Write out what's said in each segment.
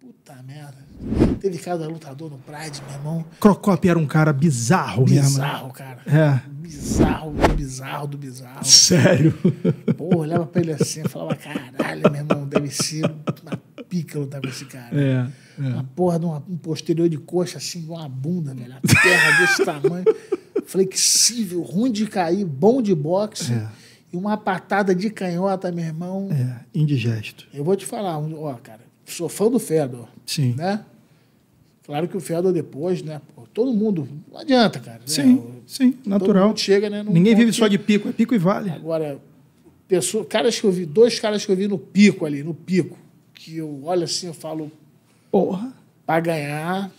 Puta merda. Teve cada lutador no Pride, meu irmão. Crocop era um cara bizarro, bizarro mesmo. Né? Bizarro, cara. É. Bizarro, do bizarro do bizarro. Sério? Pô, olhava pra ele assim e falava, caralho, meu irmão, deve ser uma pica lutar com esse cara. É. é. Uma porra de uma, um posterior de coxa assim, uma bunda, velho. terra desse tamanho. Flexível, ruim de cair, bom de boxe. É. E uma patada de canhota, meu irmão. É, indigesto. Eu vou te falar, ó, cara sou fã do Fedor. Sim. Né? Claro que o Fedor depois, né? Pô, todo mundo. Não adianta, cara. Sim, né? sim, natural. chega, né? Ninguém vive só de pico, é pico e vale. Agora, pessoa, caras que eu vi, dois caras que eu vi no pico ali, no pico, que eu olho assim eu falo. Porra. para ganhar,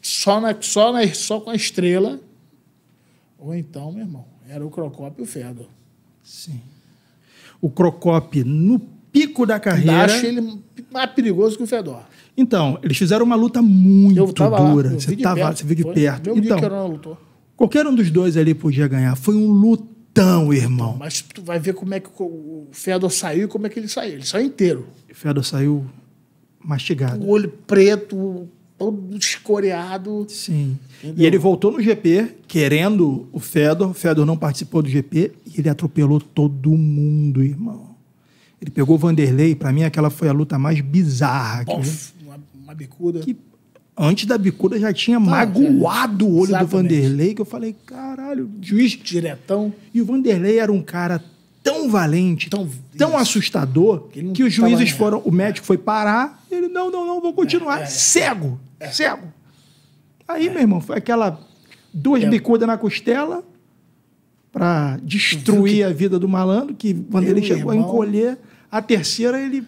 só, na, só, na, só com a estrela. Ou então, meu irmão, era o Crocop e o Fedor. Sim. O Crocop, no pico da carreira. Acho ele mais perigoso que o Fedor. Então, eles fizeram uma luta muito dura. Lá, você, tava, perto, você viu então, que foi, perto. então, Qualquer um dos dois ali podia ganhar. Foi um lutão, irmão. Mas tu vai ver como é que o Fedor saiu e como é que ele saiu. Ele saiu inteiro. O Fedor saiu mastigado. O olho preto, todo escoreado. Sim. Entendeu? E ele voltou no GP, querendo o Fedor. O Fedor não participou do GP e ele atropelou todo mundo, irmão. Ele pegou o Vanderlei, para mim aquela foi a luta mais bizarra. que... uma, uma bicuda. Que antes da bicuda já tinha tá, magoado é. o olho Exatamente. do Vanderlei, que eu falei, caralho, juiz. Diretão. E o Vanderlei era um cara tão valente, tão, tão assustador, que, que os juízes foram. O médico é. foi parar, ele, não, não, não, vou continuar. É, é, é. cego, é. cego. Aí, meu irmão, foi aquela duas bicudas na costela para destruir que... a vida do malandro, que Vanderlei chegou irmão... a encolher. A terceira, ele.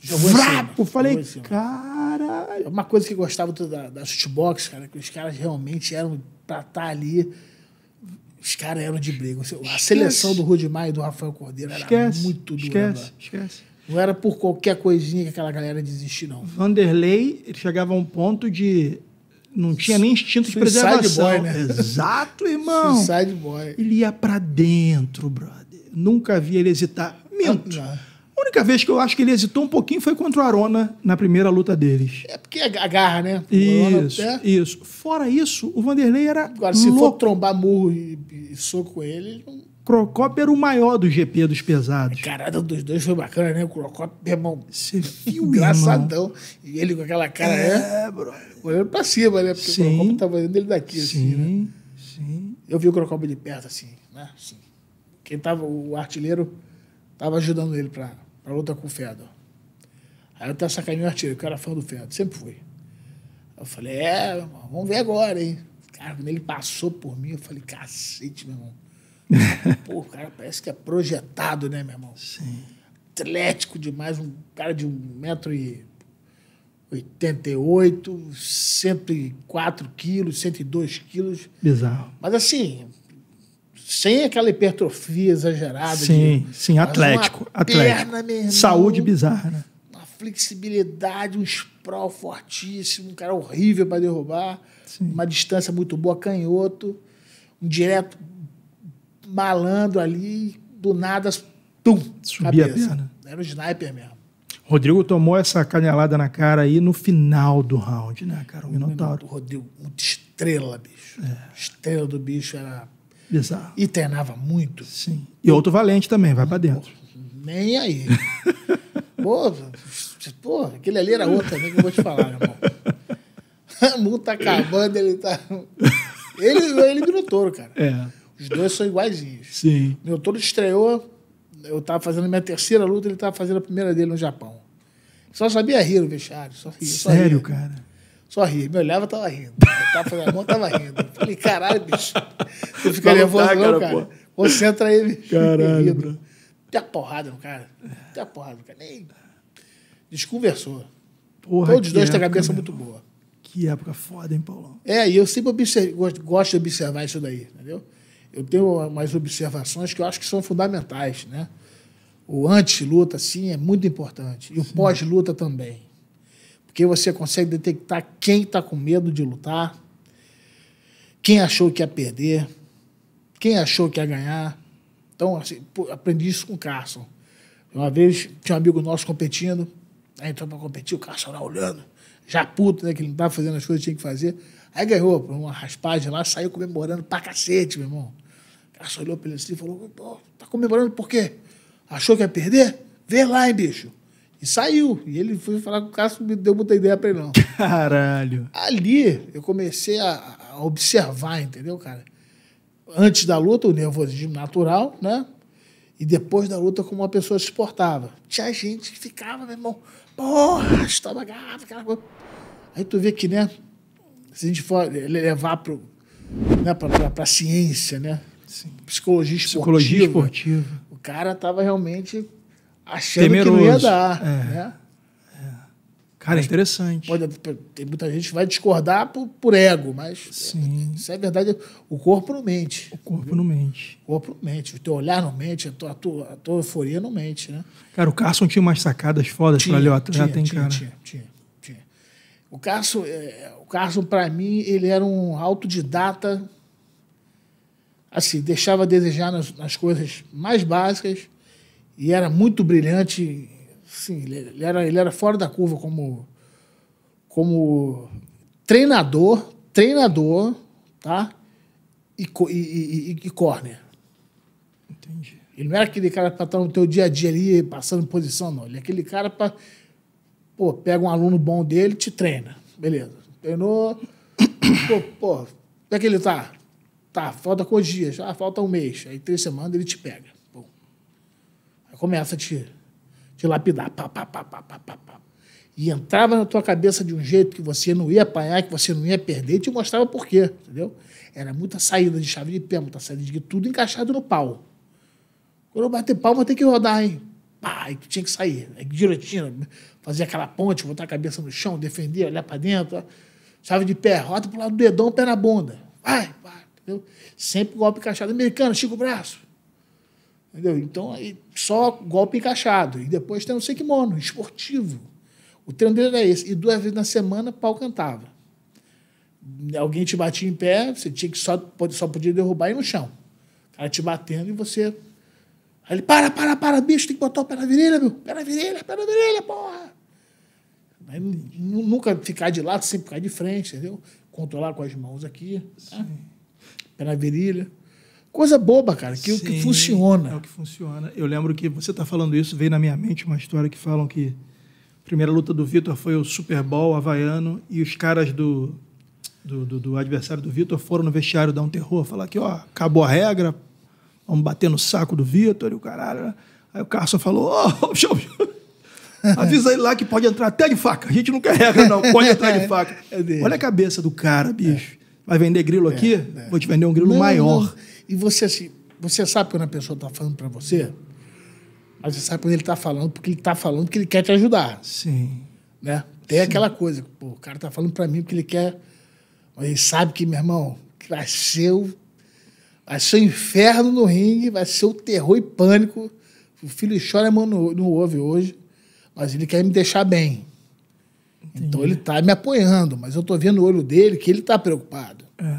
Jogou fraco. Falei, cara. Uma coisa que eu gostava da, da shootbox, cara, é que os caras realmente eram pra estar tá ali. Os caras eram de briga. A esquece. seleção do Rudimar e do Rafael Cordeiro era esquece, muito dura. Esquece, esquece. Não era por qualquer coisinha que aquela galera desistir, não. Vanderlei ele chegava a um ponto de. Não tinha nem instinto Suicide de preservação. Boy, né? Exato, irmão. Suicide boy. Ele ia pra dentro, brother. Nunca vi ele hesitar. Minto. Ah, única vez que eu acho que ele hesitou um pouquinho foi contra o Arona na primeira luta deles. É porque é agarra, né? Isso, até... isso. Fora isso, o Vanderlei era Agora, se louco. for trombar murro e, e soco com ele, não... Crocop era o maior do GP dos pesados. É, caralho, dos dois foi bacana, né? O Crocop, meu irmão. Você viu, Engraçadão. E ele com aquela cara, é, né? Bro. Olhando pra cima, né? Porque sim. o Crocop tava tá olhando ele daqui, assim, sim, assim, né? Sim. Eu vi o Crocop de perto, assim, né? Sim. Quem tava, o artilheiro, tava ajudando ele pra pra luta com o Fedor. Aí eu tava sacaneando o artilheiro, o cara fã do Fedor, sempre fui. eu falei, é, irmão, vamos ver agora, hein? Cara, quando ele passou por mim, eu falei, cacete, meu irmão. Pô, o cara parece que é projetado, né, meu irmão? Sim. Atlético demais, um cara de 1,88m, 104 quilos, 102 quilos. Bizarro. Mas assim, sem aquela hipertrofia exagerada. Sim, de, sim, atlético. atlético. Perna, Saúde bizarra, né? Uma flexibilidade, um sprawl fortíssimo, um cara horrível para derrubar, sim. uma distância muito boa, canhoto, um direto malando ali, do nada, pum, Subia a perna. Era um sniper mesmo. Rodrigo tomou essa canelada na cara aí no final do round, né, cara? O Minotauro. Rodrigo, estrela, bicho. É. Estrela do bicho era Bizarro. E treinava muito. Sim. E outro valente também, vai para dentro. Nem aí. pô, pô, aquele ali era outro também que eu vou te falar, meu irmão. A multa tá acabando, ele tá. Ele, ele virou touro, cara. É. Os dois são iguaizinhos. Sim. Meu touro estreou, eu tava fazendo minha terceira luta, ele tava fazendo a primeira dele no Japão. Só sabia rir no vestiário. Só ria, Sério, só ria. cara? só ria. Me olhava, tava rindo. Eu tava fazendo a mão, tava rindo. Eu falei, caralho, bicho. eu fica não tá, nervoso, cara. você Concentra aí, bicho. Caralho, bro. a porrada no cara. Deu a porrada no cara. Nem... Desconversou. Porra, Todos dois têm a cabeça né? muito boa. Que época foda, hein, Paulão? É, e eu sempre observe, gosto, gosto de observar isso daí, entendeu? Eu tenho umas observações que eu acho que são fundamentais, né? O antes-luta, sim, é muito importante. E o pós-luta também. Porque você consegue detectar quem está com medo de lutar, quem achou que ia perder, quem achou que ia ganhar. Então, assim, pô, aprendi isso com o Carson. Uma vez tinha um amigo nosso competindo, aí entrou para competir, o Carson lá olhando, já puto, né? Que ele não estava fazendo as coisas que tinha que fazer. Aí ganhou, por uma raspagem lá, saiu comemorando pra cacete, meu irmão. O Carson olhou para ele assim e falou: Pô, tá comemorando por quê? Achou que ia perder? Vê lá, hein, bicho. E saiu. E ele foi falar com o Cássio, me deu muita ideia pra ele, não. Caralho. Ali eu comecei a, a observar, entendeu, cara? Antes da luta, o nervosismo natural, né? E depois da luta, como uma pessoa se portava. Tinha gente que ficava, meu irmão, porra, estava gato, aquela coisa. Aí tu vê que, né? Se a gente for levar pro, né, pra, pra, pra ciência, né? Sim. Psicologia esportiva. Psicologia esportiva. O cara tava realmente achando Temeroso. que não ia dar. É. Né? É. Cara, mas interessante. Pode, tem muita gente que vai discordar por, por ego, mas Sim. isso é verdade. O corpo não mente. O corpo não mente. O corpo não mente. O teu olhar não mente, a tua, a tua, a tua euforia não mente, né? Cara, o Carson tinha umas sacadas fodas tinha, pra Leota. Já tem tinha, cara. Tinha, tinha, tinha. O Carson, é, o Carson para mim, ele era um autodidata assim, deixava a desejar nas, nas coisas mais básicas, e era muito brilhante. Sim, ele era, ele era fora da curva como, como treinador, treinador, tá? E, e, e, e corner. Entendi. Ele não era aquele cara para estar no teu dia a dia ali, passando posição, não. Ele é aquele cara para. Pô, pega um aluno bom dele te treina. Beleza. Treinou. pô, pô, como é que ele tá? Tá, falta quantos dias? Ah, falta um mês. Aí três semanas ele te pega começa a te, te lapidar. Pá, pá, pá, pá, pá, pá, pá. E entrava na tua cabeça de um jeito que você não ia apanhar, que você não ia perder, e te mostrava por quê, entendeu? Era muita saída de chave de pé, muita saída de tudo encaixado no pau. Quando eu bater palma, tem que rodar, hein? Pá, aí tu tinha que sair. Aí direitinho, fazer aquela ponte, botar a cabeça no chão, defender, olhar para dentro. Ó. Chave de pé, rota pro lado do dedão, pé na bunda. Vai, vai, entendeu? Sempre golpe encaixado. Americano, estica o braço. Entendeu? Então, aí, só golpe encaixado. E depois tem o sequimono, esportivo. O treino dele era esse. E duas vezes na semana, pau cantava. Alguém te batia em pé, você tinha que só, só podia derrubar e no chão. O cara te batendo e você. Aí ele, para, para, para, bicho, tem que botar o pé na virilha, meu. Pé na virilha, pé na virilha, porra. nunca ficar de lado, sempre ficar de frente, entendeu? Controlar com as mãos aqui. Tá? Pé na virilha coisa boba, cara, que Sim, o que funciona. É o que funciona. Eu lembro que você está falando isso, veio na minha mente uma história que falam que a primeira luta do Vitor foi o Super Bowl havaiano e os caras do, do, do, do adversário do Vitor foram no vestiário dar um terror, falar que, ó, acabou a regra, vamos bater no saco do Vitor e o caralho. Né? Aí o Carson falou, ó, oh, show, show. Avisa ele lá que pode entrar até de faca. A gente não quer regra, não. Pode entrar de é faca. Olha a cabeça do cara, bicho. É. Vai vender grilo é, aqui? É. Vou te vender um grilo não, maior. Não. E você, assim, você sabe quando a pessoa está falando para você? Mas você sabe quando ele está falando, porque ele está falando que ele quer te ajudar. Sim. Né? Tem Sim. aquela coisa, pô, o cara está falando para mim porque ele quer. Mas ele sabe que, meu irmão, vai ser, o, vai ser o inferno no ringue, vai ser o terror e pânico. O filho chora, a mão não ouve hoje, mas ele quer me deixar bem. Entendi. Então ele está me apoiando, mas eu estou vendo o olho dele que ele está preocupado. É.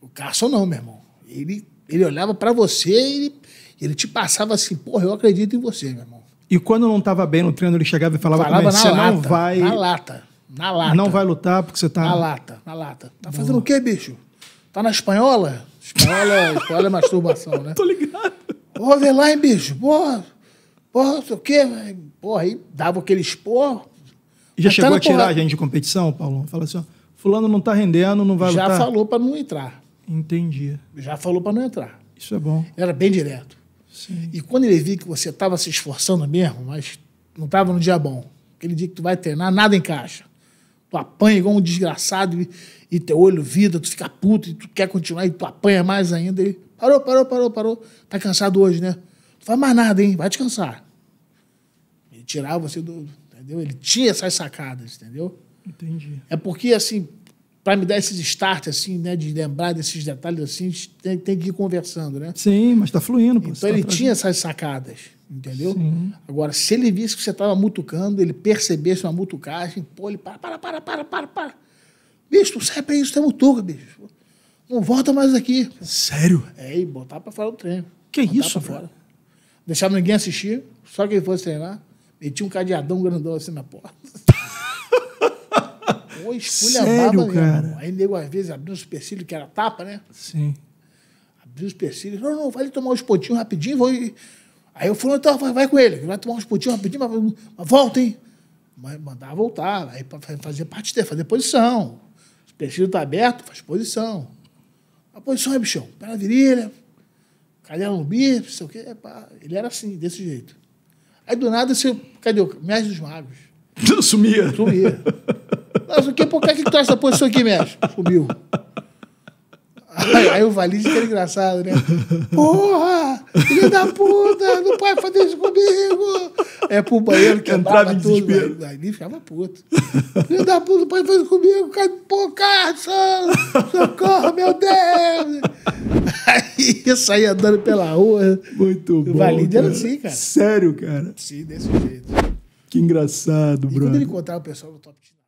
O Carson não, meu irmão. Ele, ele olhava para você e ele, ele te passava assim, porra, eu acredito em você, meu irmão. E quando não estava bem no treino, ele chegava e falava, falava você lata, não vai... Na lata, na lata. Não vai lutar porque você está... Na lata, na lata. Tá Boa. fazendo o quê, bicho? Tá na espanhola? Espanhola, espanhola é masturbação, né? Tô ligado. Porra, vê lá, hein, bicho? Porra, porra, não sei o quê. Porra, aí dava aquele esporro. E já chegou a tirar a gente de competição, Paulo? Fala assim, ó, fulano não está rendendo, não vai já lutar. Já falou para não entrar. Entendi. Já falou para não entrar. Isso é bom. Era bem direto. Sim. E quando ele viu que você estava se esforçando mesmo, mas não estava no dia bom, aquele dia que tu vai treinar, nada encaixa. Tu apanha igual um desgraçado e, e teu olho vida, tu fica puto e tu quer continuar e tu apanha mais ainda. Ele parou, parou, parou, parou. Tá cansado hoje, né? Não faz mais nada, hein? Vai descansar. Ele tirava você do, entendeu? Ele tinha essas sacadas, entendeu? Entendi. É porque, assim, para me dar esses start, assim, né? De lembrar desses detalhes, assim, tem, tem que ir conversando, né? Sim, mas está fluindo. Pô, então tá ele tinha essas sacadas, entendeu? Sim. Agora, se ele visse que você estava mutucando, ele percebesse uma mutucagem, pô, ele para, para, para, para, para, para. Bicho, tu sai pra isso, tu é mutuca, bicho. Não volta mais aqui. Sério? É, e botar pra fora do treino. Que botar isso, fora. Deixar ninguém assistir, só quem fosse treinar. E tinha um cadeadão grandão assim na porta. Ou espulhambava mesmo. Cara? Aí nego às vezes abriu os percílios, que era tapa, né? Sim. Abriu os percílios. Não, não, vai tomar uns potinhos rapidinho, vou. Aí eu falei, então, vai, vai com ele, vai tomar uns potinhos rapidinho, mas, mas volta, hein? Mas mandava voltar, aí fazer parte fazer posição. O percílio tá aberto, faz posição. A posição é, bichão, pé na virilha, calhar no bíceps, sei o quê. Ele era assim, desse jeito. Aí do nada você. Cadê o. Mestre dos Magos. Sumia. Sumia. Mas o que, por que, é que tu acha essa posição aqui, mestre? Sumiu. Aí, aí o Valise que era engraçado, né? Porra! Filho da puta! Não pode fazer isso comigo! É pro banheiro que entrava todo. Mas, aí ele ficava puto. Filho da puta, não pode fazer isso comigo! Pô, Carson! Socorro, meu Deus! Aí eu saía andando pela rua. Muito bom. O Valide era assim, cara. Sério, cara? Sim, desse jeito. Que engraçado, e brother. quando ele encontrava o pessoal do Top Team?